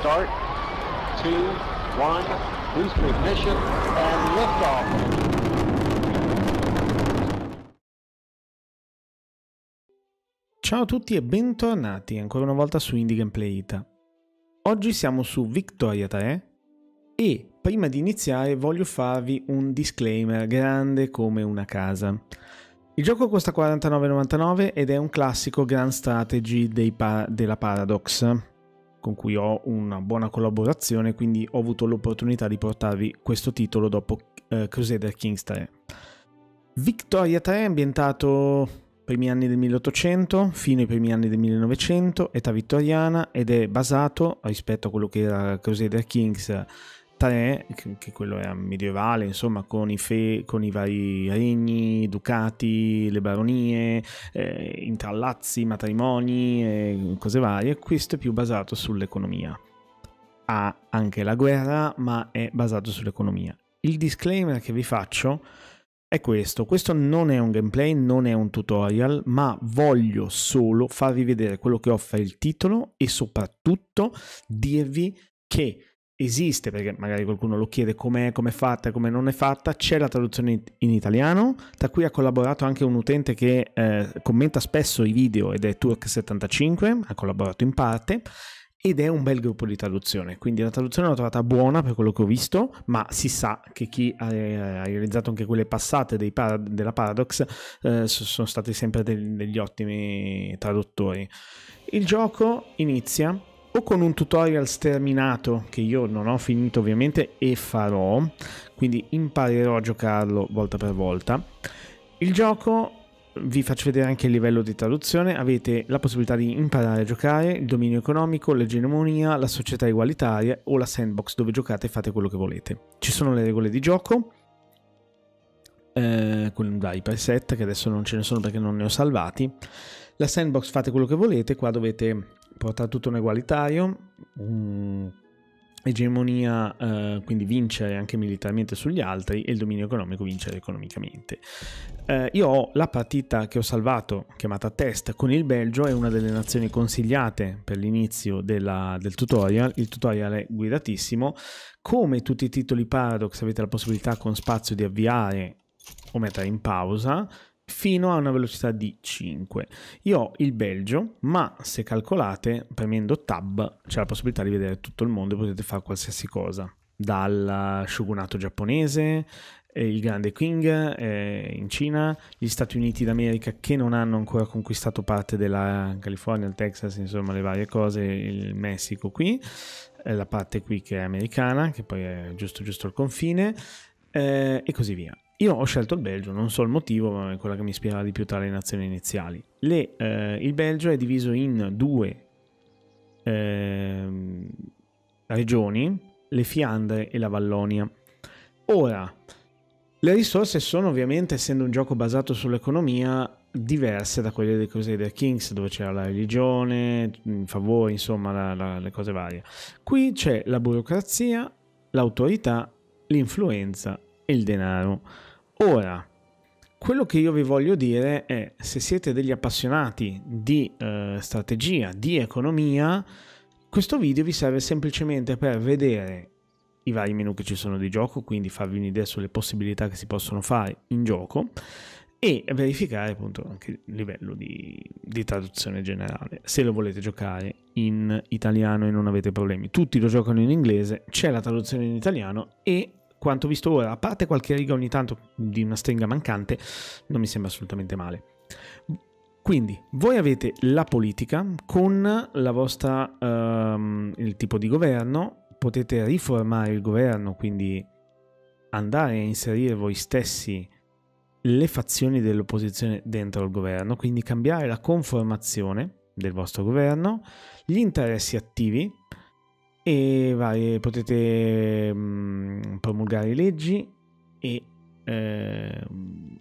start, two, one, boost ignition, and liftoff. Ciao a tutti e bentornati ancora una volta su Indie Gameplay Ita. Oggi siamo su Victoria 3 e prima di iniziare voglio farvi un disclaimer grande come una casa. Il gioco costa 49,99 ed è un classico grand strategy pa della Paradox, con cui ho una buona collaborazione, quindi ho avuto l'opportunità di portarvi questo titolo dopo eh, Crusader Kings 3. Victoria 3 è ambientato primi anni del 1800 fino ai primi anni del 1900, età vittoriana ed è basato rispetto a quello che era Crusader Kings 3, che, che quello era medievale, insomma, con i, fe, con i vari regni, ducati, le baronie, eh, intrallazzi, matrimoni, eh, cose varie, questo è più basato sull'economia. Ha anche la guerra, ma è basato sull'economia. Il disclaimer che vi faccio è questo, questo non è un gameplay, non è un tutorial, ma voglio solo farvi vedere quello che offre il titolo e soprattutto dirvi che esiste, perché magari qualcuno lo chiede come è fatta e come non è fatta, c'è la traduzione in italiano, tra cui ha collaborato anche un utente che eh, commenta spesso i video ed è Turk75, ha collaborato in parte, ed è un bel gruppo di traduzione, quindi la traduzione l'ho trovata buona per quello che ho visto, ma si sa che chi ha, ha realizzato anche quelle passate parad- della Paradox eh, sono stati sempre degli, degli ottimi traduttori. Il gioco inizia o con un tutorial sterminato che io non ho finito ovviamente e farò, quindi imparerò a giocarlo volta per volta. Il gioco vi faccio vedere anche il livello di traduzione, avete la possibilità di imparare a giocare, il dominio economico, l'egemonia, la società egualitaria o la sandbox dove giocate e fate quello che volete. Ci sono le regole di gioco, eh, con dai preset che adesso non ce ne sono perché non ne ho salvati. La sandbox fate quello che volete, qua dovete porta tutto un egualitario, egemonia, eh, quindi vincere anche militarmente sugli altri e il dominio economico vincere economicamente. Eh, io ho la partita che ho salvato, chiamata test, con il Belgio, è una delle nazioni consigliate per l'inizio del tutorial, il tutorial è guidatissimo, come tutti i titoli Paradox avete la possibilità con spazio di avviare o mettere in pausa, fino a una velocità di 5. Io ho il Belgio, ma se calcolate, premendo tab, c'è la possibilità di vedere tutto il mondo e potete fare qualsiasi cosa, dal shogunato giapponese, eh, il grande Qing eh, in Cina, gli Stati Uniti d'America che non hanno ancora conquistato parte della California, il Texas, insomma le varie cose, il Messico qui, eh, la parte qui che è americana, che poi è giusto giusto il confine, eh, e così via. Io ho scelto il Belgio, non so il motivo, ma è quella che mi ispirava di più tra le nazioni iniziali. Le, eh, il Belgio è diviso in due eh, regioni, le Fiandre e la Vallonia. Ora, le risorse sono ovviamente, essendo un gioco basato sull'economia, diverse da quelle dei Crusader Kings, dove c'era la religione, il favore, insomma, la, la, le cose varie. Qui c'è la burocrazia, l'autorità, l'influenza e il denaro. Ora, quello che io vi voglio dire è se siete degli appassionati di eh, strategia, di economia, questo video vi serve semplicemente per vedere i vari menu che ci sono di gioco, quindi farvi un'idea sulle possibilità che si possono fare in gioco e verificare appunto anche il livello di, di traduzione generale. Se lo volete giocare in italiano e non avete problemi, tutti lo giocano in inglese, c'è la traduzione in italiano e quanto visto ora, a parte qualche riga ogni tanto di una stringa mancante, non mi sembra assolutamente male. Quindi voi avete la politica con la vostra, um, il tipo di governo, potete riformare il governo, quindi andare a inserire voi stessi le fazioni dell'opposizione dentro il governo, quindi cambiare la conformazione del vostro governo, gli interessi attivi, e varie, potete mm, promulgare leggi e eh,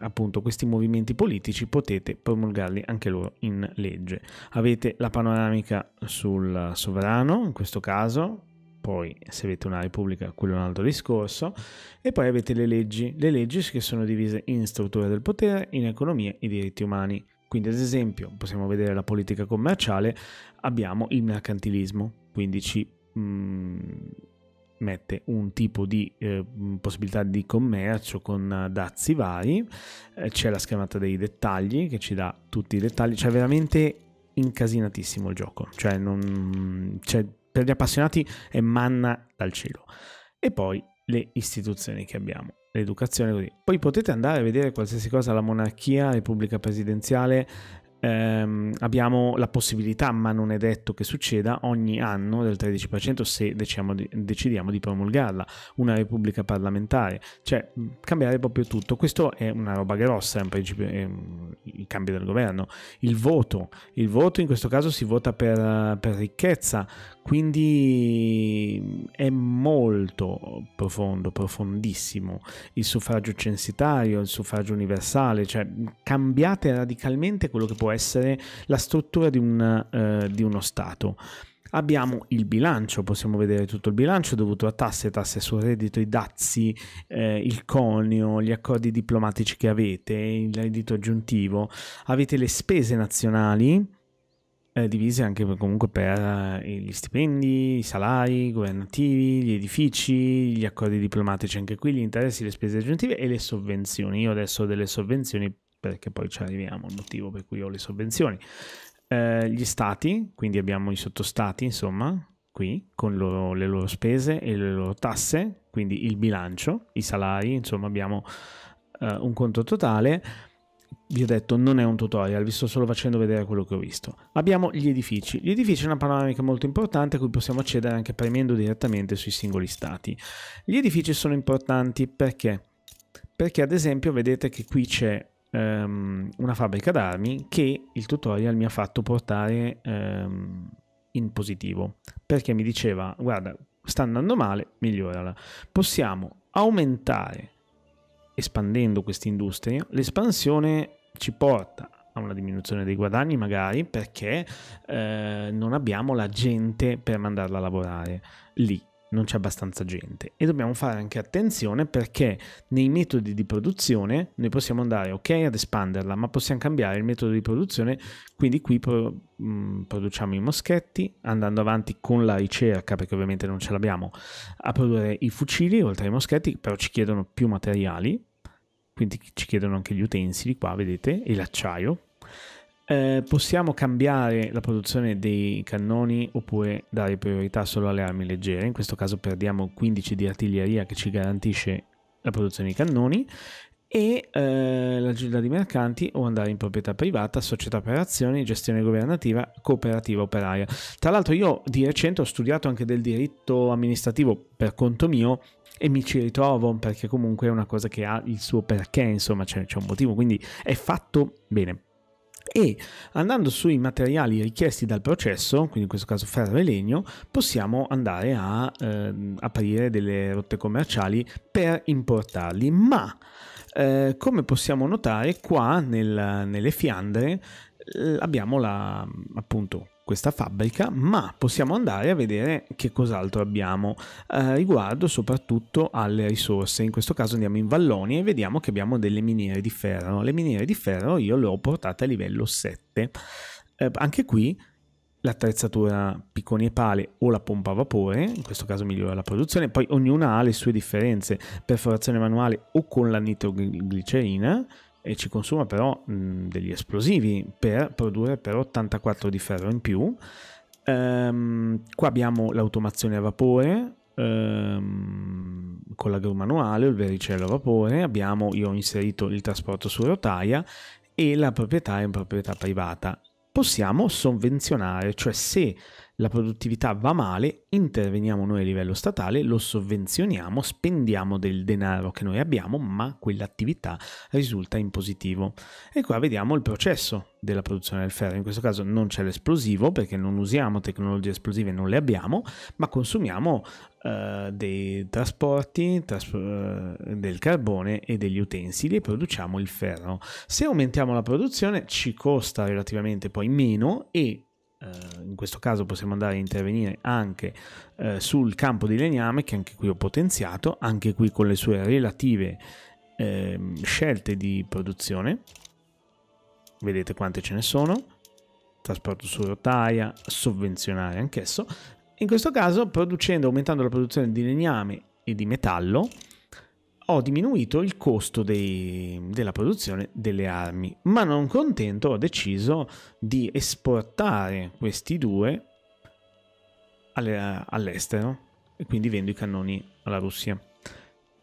appunto questi movimenti politici potete promulgarli anche loro in legge. Avete la panoramica sul sovrano in questo caso, poi se avete una repubblica quello è un altro discorso, e poi avete le leggi, le leggi che sono divise in struttura del potere, in economia e diritti umani. Quindi ad esempio possiamo vedere la politica commerciale, abbiamo il mercantilismo, quindi ci mh, mm, mette un tipo di eh, mm, possibilità di commercio con eh, dazi vari, eh, c'è la schermata dei dettagli che ci dà tutti i dettagli, cioè veramente incasinatissimo il gioco, cioè, non, cioè per gli appassionati è manna dal cielo. E poi le istituzioni che abbiamo, l'educazione così. Poi potete andare a vedere qualsiasi cosa, la monarchia, la repubblica presidenziale, ehm, abbiamo la possibilità, ma non è detto che succeda, ogni anno del 13% se diciamo di, decidiamo di promulgarla, una repubblica parlamentare, cioè cambiare proprio tutto. Questo è una roba grossa, è un principio, è un, il cambio del governo. Il voto, il voto in questo caso si vota per, per ricchezza, quindi è molto profondo, profondissimo il suffragio censitario, il suffragio universale, cioè cambiate radicalmente quello che può può essere la struttura di, un, eh, di uno Stato. Abbiamo il bilancio, possiamo vedere tutto il bilancio dovuto a tasse, tasse sul reddito, i dazi, eh, il conio, gli accordi diplomatici che avete, il reddito aggiuntivo, avete le spese nazionali eh, divise anche per, comunque per eh, gli stipendi, i salari governativi, gli edifici, gli accordi diplomatici anche qui, gli interessi, le spese aggiuntive e le sovvenzioni. Io adesso ho delle sovvenzioni perché poi ci arriviamo, il motivo per cui ho le sovvenzioni. Eh, gli stati, quindi abbiamo i sottostati, insomma, qui, con loro, le loro spese e le loro tasse, quindi il bilancio, i salari, insomma abbiamo eh, un conto totale. Vi ho detto, non è un tutorial, vi sto solo facendo vedere quello che ho visto. Abbiamo gli edifici. Gli edifici è una panoramica molto importante a cui possiamo accedere anche premendo direttamente sui singoli stati. Gli edifici sono importanti perché? Perché ad esempio vedete che qui c'è um, una fabbrica d'armi che il tutorial mi ha fatto portare um, in positivo, perché mi diceva, guarda, sta andando male, migliorala. Possiamo aumentare, espandendo questa industria l'espansione ci porta a una diminuzione dei guadagni magari perché eh, non abbiamo la gente per mandarla a lavorare lì non c'è abbastanza gente e dobbiamo fare anche attenzione perché nei metodi di produzione noi possiamo andare ok ad espanderla ma possiamo cambiare il metodo di produzione quindi qui pro, mh, mm, produciamo i moschetti andando avanti con la ricerca perché ovviamente non ce l'abbiamo a produrre i fucili oltre ai moschetti però ci chiedono più materiali quindi ci chiedono anche gli utensili qua vedete e l'acciaio eh, possiamo cambiare la produzione dei cannoni oppure dare priorità solo alle armi leggere, in questo caso perdiamo 15 di artiglieria che ci garantisce la produzione di cannoni e eh, la gilda di mercanti o andare in proprietà privata, società per azioni, gestione governativa, cooperativa operaria. Tra l'altro io di recente ho studiato anche del diritto amministrativo per conto mio e mi ci ritrovo perché comunque è una cosa che ha il suo perché, insomma c'è, c'è un motivo, quindi è fatto bene e andando sui materiali richiesti dal processo, quindi in questo caso ferro e legno, possiamo andare a eh, aprire delle rotte commerciali per importarli, ma eh, come possiamo notare qua nel, nelle Fiandre eh, abbiamo la, appunto questa fabbrica, ma possiamo andare a vedere che cos'altro abbiamo eh, riguardo soprattutto alle risorse. In questo caso andiamo in Vallonia e vediamo che abbiamo delle miniere di ferro. Le miniere di ferro io le ho portate a livello 7. Eh, anche qui l'attrezzatura picconi e pale o la pompa a vapore, in questo caso migliora la produzione, poi ognuna ha le sue differenze, perforazione manuale o con la nitroglicerina, e ci consuma però mh, degli esplosivi per produrre per 84 di ferro in più. Ehm, qua abbiamo l'automazione a vapore ehm, con la gru manuale il vericello a vapore, abbiamo, io ho inserito il trasporto su rotaia e la proprietà è in proprietà privata. Possiamo sovvenzionare, cioè se la produttività va male, interveniamo noi a livello statale, lo sovvenzioniamo, spendiamo del denaro che noi abbiamo, ma quell'attività risulta in positivo. E qua vediamo il processo della produzione del ferro. In questo caso non c'è l'esplosivo perché non usiamo tecnologie esplosive, non le abbiamo, ma consumiamo eh, dei trasporti, tras- eh, del carbone e degli utensili e produciamo il ferro. Se aumentiamo la produzione ci costa relativamente poi meno e eh, in questo caso possiamo andare a intervenire anche eh, sul campo di legname che anche qui ho potenziato, anche qui con le sue relative eh, scelte di produzione. Vedete quante ce ne sono. Trasporto su rotaia, sovvenzionare anch'esso. In questo caso producendo, aumentando la produzione di legname e di metallo, ho diminuito il costo dei, della produzione delle armi, ma non contento ho deciso di esportare questi due all'estero e quindi vendo i cannoni alla Russia.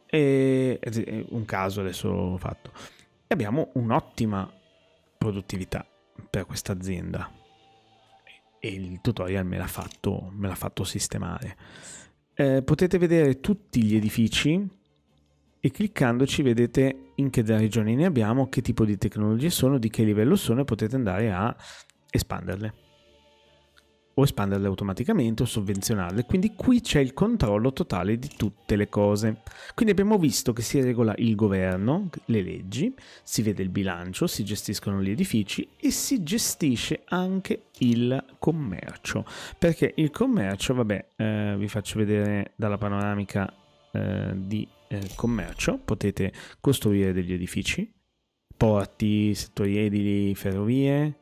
E, è un caso adesso fatto. E abbiamo un'ottima produttività per questa azienda e il tutorial me l'ha fatto, me l'ha fatto sistemare. Eh, potete vedere tutti gli edifici e cliccandoci vedete in che regioni ne abbiamo, che tipo di tecnologie sono, di che livello sono e potete andare a espanderle o espanderle automaticamente o sovvenzionarle. Quindi qui c'è il controllo totale di tutte le cose. Quindi abbiamo visto che si regola il governo, le leggi, si vede il bilancio, si gestiscono gli edifici e si gestisce anche il commercio. Perché il commercio, vabbè, eh, vi faccio vedere dalla panoramica eh, di eh, commercio, potete costruire degli edifici, porti, settori edili, ferrovie,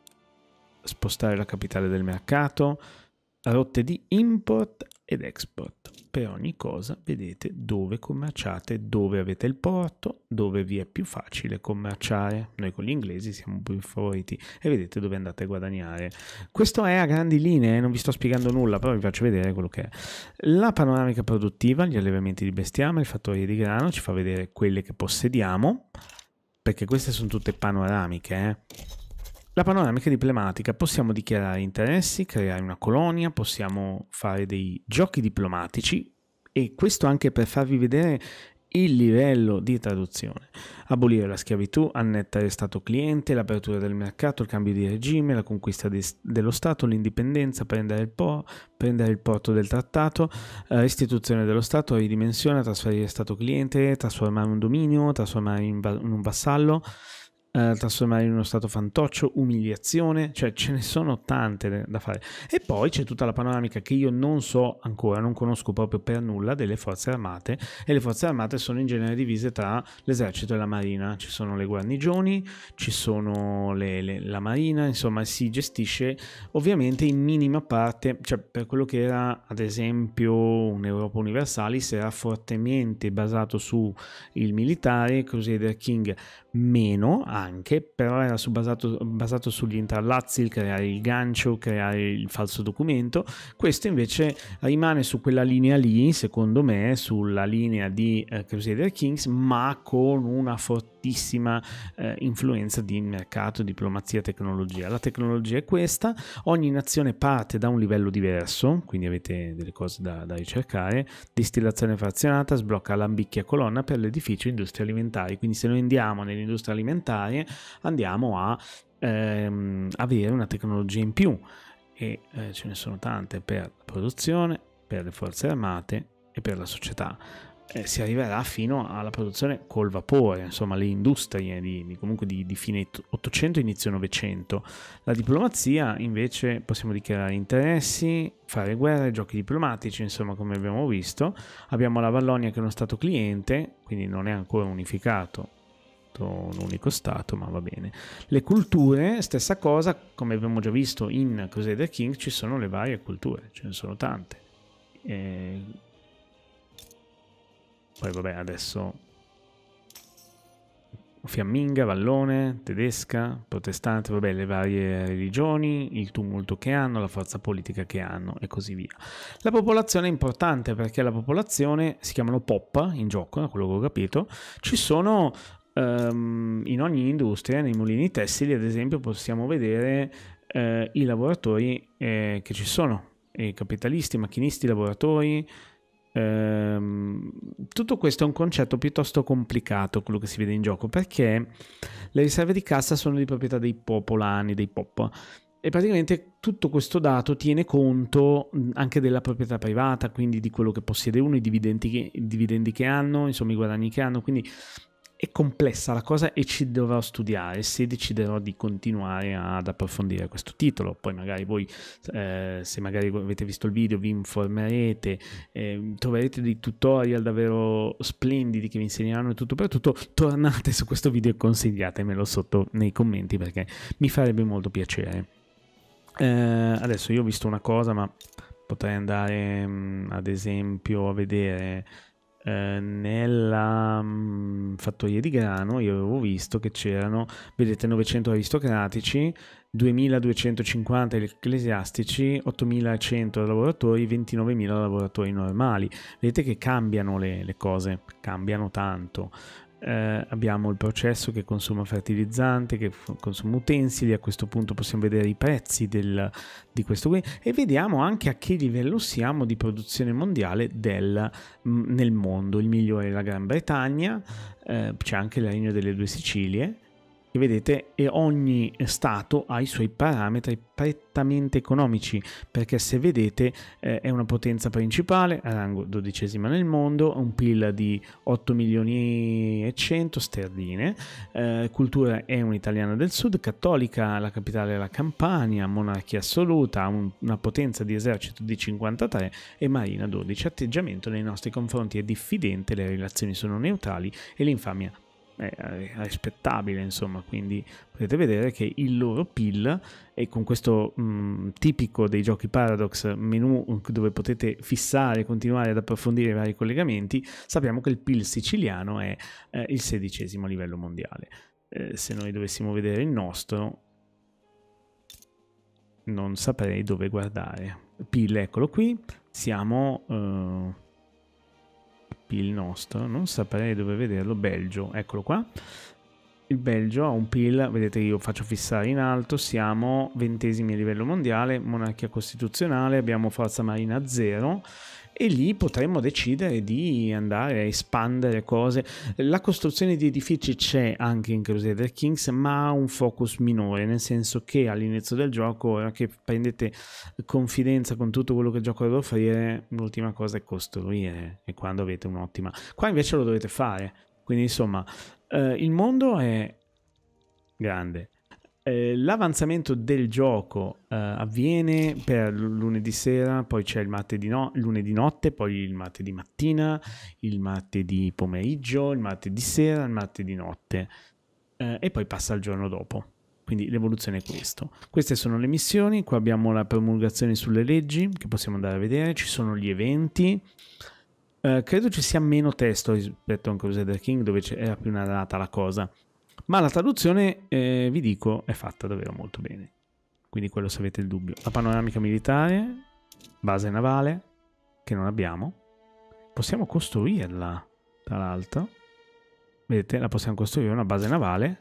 spostare la capitale del mercato, rotte di import ed export. Per ogni cosa vedete dove commerciate, dove avete il porto, dove vi è più facile commerciare. Noi con gli inglesi siamo più favoriti e vedete dove andate a guadagnare. Questo è a grandi linee, non vi sto spiegando nulla, però vi faccio vedere quello che è. La panoramica produttiva, gli allevamenti di bestiame, il fattorie di grano, ci fa vedere quelle che possediamo, perché queste sono tutte panoramiche. Eh? La panoramica diplomatica, possiamo dichiarare interessi, creare una colonia, possiamo fare dei giochi diplomatici e questo anche per farvi vedere il livello di traduzione. Abolire la schiavitù, annettare Stato cliente, l'apertura del mercato, il cambio di regime, la conquista de dello Stato, l'indipendenza, prendere il, po- prendere il porto del trattato, eh, istituzione dello Stato, ridimensione, trasferire Stato cliente, trasformare un dominio, trasformare in, in un vassallo eh, trasformare in uno stato fantoccio, umiliazione, cioè ce ne sono tante da fare. E poi c'è tutta la panoramica che io non so ancora, non conosco proprio per nulla delle forze armate e le forze armate sono in genere divise tra l'esercito e la marina, ci sono le guarnigioni, ci sono le, le, la marina, insomma si gestisce ovviamente in minima parte, cioè per quello che era ad esempio un'Europa Universalis era fortemente basato su il militare, Crusader King meno anche, però era su basato, basato, sugli intrallazzi, creare il gancio, creare il falso documento. Questo invece rimane su quella linea lì, secondo me, sulla linea di eh, Crusader Kings, ma con una fortuna fortissima eh, influenza di mercato, diplomazia, tecnologia. La tecnologia è questa, ogni nazione parte da un livello diverso, quindi avete delle cose da, da ricercare, distillazione frazionata sblocca l'ambicchia colonna per l'edificio industria alimentare, quindi se noi andiamo nell'industria alimentare andiamo a ehm, avere una tecnologia in più e eh, ce ne sono tante per la produzione, per le forze armate e per la società eh, si arriverà fino alla produzione col vapore, insomma le industrie di, di comunque di, di fine 800 inizio 900. La diplomazia invece possiamo dichiarare interessi, fare guerre, giochi diplomatici, insomma come abbiamo visto. Abbiamo la Vallonia che è uno stato cliente, quindi non è ancora unificato, un unico stato, ma va bene. Le culture, stessa cosa, come abbiamo già visto in Crusader King, ci sono le varie culture, ce ne sono tante. Eh, poi vabbè, adesso fiamminga, vallone, tedesca, protestante, vabbè, le varie religioni, il tumulto che hanno, la forza politica che hanno e così via. La popolazione è importante perché la popolazione si chiamano poppa in gioco, da quello che ho capito. Ci sono um, in ogni industria, nei mulini tessili ad esempio, possiamo vedere uh, i lavoratori eh, che ci sono, i capitalisti, i macchinisti, i lavoratori, Ehm, tutto questo è un concetto piuttosto complicato, quello che si vede in gioco, perché le riserve di cassa sono di proprietà dei popolani, dei pop. E praticamente tutto questo dato tiene conto anche della proprietà privata, quindi di quello che possiede uno, i dividendi che, i dividendi che hanno, insomma i guadagni che hanno. Quindi è complessa la cosa e ci dovrò studiare se deciderò di continuare ad approfondire questo titolo. Poi magari voi, eh, se magari avete visto il video, vi informerete, eh, troverete dei tutorial davvero splendidi che vi insegneranno tutto per tutto. Tornate su questo video e consigliatemelo sotto nei commenti perché mi farebbe molto piacere. Eh, adesso io ho visto una cosa, ma potrei andare mm, ad esempio a vedere eh, nella mh, mm, fattoria di grano io avevo visto che c'erano, vedete, 900 aristocratici, 2250 ecclesiastici, 8100 lavoratori, 29.000 lavoratori normali. Vedete che cambiano le, le cose, cambiano tanto eh, abbiamo il processo che consuma fertilizzante, che consuma utensili, a questo punto possiamo vedere i prezzi del, di questo qui e vediamo anche a che livello siamo di produzione mondiale del, mm, nel mondo. Il migliore è la Gran Bretagna, eh, c'è anche il Regno delle Due Sicilie, che vedete e ogni Stato ha i suoi parametri prettamente economici perché se vedete eh, è una potenza principale a rango dodicesima nel mondo, un PIL di 8 milioni e 100 sterline, eh, cultura è un'italiana del sud, cattolica, la capitale è la Campania, monarchia assoluta, un, una potenza di esercito di 53 e marina 12, atteggiamento nei nostri confronti è diffidente, le relazioni sono neutrali e l'infamia è rispettabile insomma quindi potete vedere che il loro PIL e con questo mh, mm, tipico dei giochi Paradox menu mm, dove potete fissare e continuare ad approfondire i vari collegamenti sappiamo che il PIL siciliano è eh, il sedicesimo a livello mondiale eh, se noi dovessimo vedere il nostro non saprei dove guardare PIL eccolo qui siamo eh, PIL nostro, non saprei dove vederlo, Belgio, eccolo qua. Il Belgio ha un PIL, vedete io faccio fissare in alto, siamo ventesimi a livello mondiale, monarchia costituzionale, abbiamo forza marina zero, e lì potremmo decidere di andare a espandere cose. La costruzione di edifici c'è anche in Crusader Kings, ma ha un focus minore, nel senso che all'inizio del gioco, ora che prendete confidenza con tutto quello che il gioco deve offrire, l'ultima cosa è costruire e quando avete un'ottima... Qua invece lo dovete fare, quindi insomma eh, il mondo è grande, eh, l'avanzamento del gioco eh, avviene per lunedì sera, poi c'è il martedì, no- lunedì notte, poi il martedì mattina, il martedì pomeriggio, il martedì sera, il martedì notte eh, e poi passa al giorno dopo. Quindi l'evoluzione è questo. Queste sono le missioni, qua abbiamo la promulgazione sulle leggi che possiamo andare a vedere, ci sono gli eventi. Eh, credo ci sia meno testo rispetto a un Crusader King dove era più narrata la cosa ma la traduzione, eh, vi dico, è fatta davvero molto bene. Quindi quello se avete il dubbio. La panoramica militare, base navale, che non abbiamo. Possiamo costruirla, tra l'altro. Vedete, la possiamo costruire, una base navale.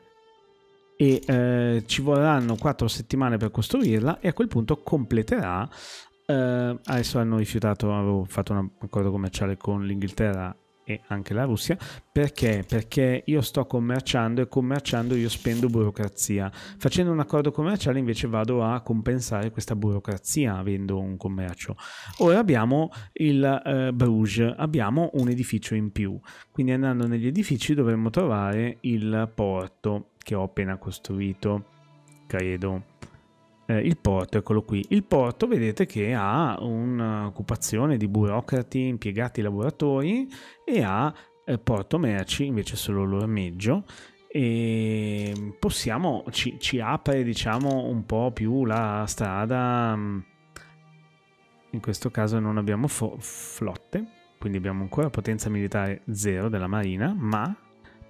E eh, ci vorranno 4 settimane per costruirla e a quel punto completerà Uh, adesso hanno rifiutato, avevo fatto un accordo commerciale con l'Inghilterra e anche la Russia. Perché? Perché io sto commerciando e commerciando io spendo burocrazia. Facendo un accordo commerciale invece vado a compensare questa burocrazia avendo un commercio. Ora abbiamo il eh, Bruges, abbiamo un edificio in più. Quindi andando negli edifici dovremmo trovare il porto che ho appena costruito, credo eh, il porto, eccolo qui. Il porto vedete che ha un'occupazione di burocrati, impiegati, lavoratori e ha eh, porto merci invece solo l'ormeggio e ehm, possiamo ci, ci, apre diciamo un po' più la strada mm, in questo caso non abbiamo flotte quindi abbiamo ancora potenza militare zero della marina ma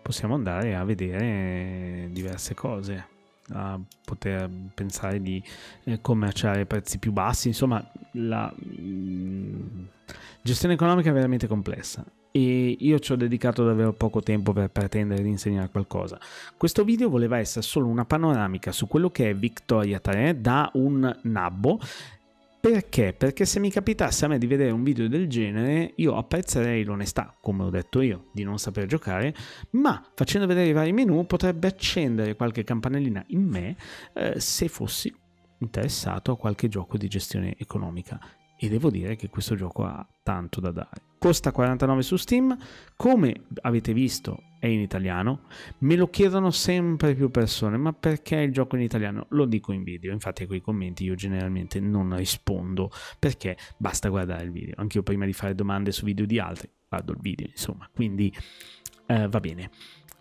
possiamo andare a vedere diverse cose a poter pensare di eh, commerciare prezzi più bassi, insomma la mh, mm, gestione economica è veramente complessa e io ci ho dedicato davvero poco tempo per pretendere di insegnare qualcosa. Questo video voleva essere solo una panoramica su quello che è Victoria 3 da un nabbo perché? Perché se mi capitasse a me di vedere un video del genere, io apprezzerei l'onestà, come ho detto io, di non saper giocare, ma facendo vedere i vari menu potrebbe accendere qualche campanellina in me eh, se fossi interessato a qualche gioco di gestione economica e devo dire che questo gioco ha tanto da dare. Costa 49 su Steam, come avete visto è in italiano, me lo chiedono sempre più persone, ma perché il gioco in italiano? Lo dico in video, infatti a quei commenti io generalmente non rispondo, perché basta guardare il video, anche io prima di fare domande su video di altri, guardo il video, insomma, quindi eh, va bene.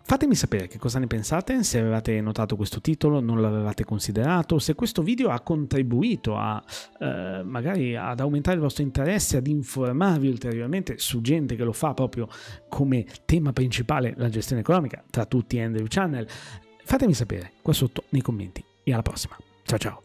Fatemi sapere che cosa ne pensate, se avevate notato questo titolo, non l'avevate considerato, se questo video ha contribuito a eh, magari ad aumentare il vostro interesse, ad informarvi ulteriormente su gente che lo fa proprio come tema principale la gestione economica, tra tutti Andrew Channel. Fatemi sapere qua sotto nei commenti e alla prossima. Ciao ciao!